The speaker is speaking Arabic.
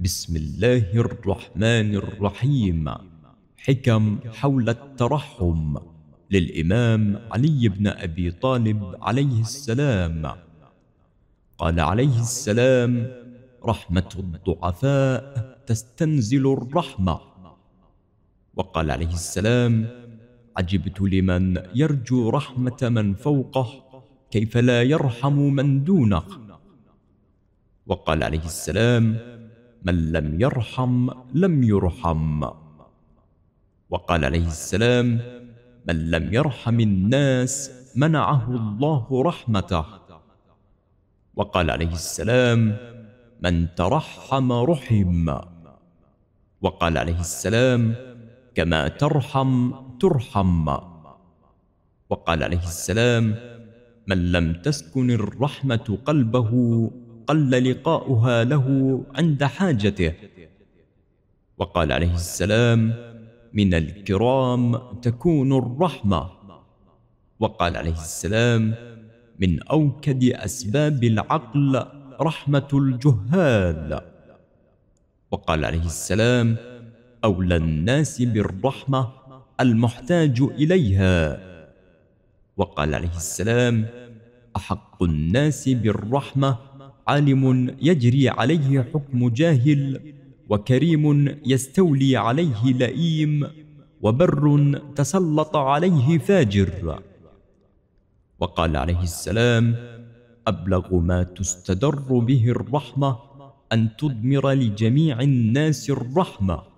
بسم الله الرحمن الرحيم حكم حول الترحم للإمام علي بن أبي طالب عليه السلام قال عليه السلام رحمة الضعفاء تستنزل الرحمة وقال عليه السلام عجبت لمن يرجو رحمة من فوقه كيف لا يرحم من دونه وقال عليه السلام من لم يرحم لم يرحم وقال عليه السلام من لم يرحم الناس منعه الله رحمته وقال عليه السلام من ترحم رحم وقال عليه السلام كما ترحم ترحم وقال عليه السلام من لم تسكن الرحمة قلبه قل لقاؤها له عند حاجته وقال عليه السلام من الكرام تكون الرحمة وقال عليه السلام من أوكد أسباب العقل رحمة الجهال وقال عليه السلام أولى الناس بالرحمة المحتاج إليها وقال عليه السلام أحق الناس بالرحمة عالم يجري عليه حكم جاهل وكريم يستولي عليه لئيم وبر تسلط عليه فاجر وقال عليه السلام أبلغ ما تستدر به الرحمة أن تضمر لجميع الناس الرحمة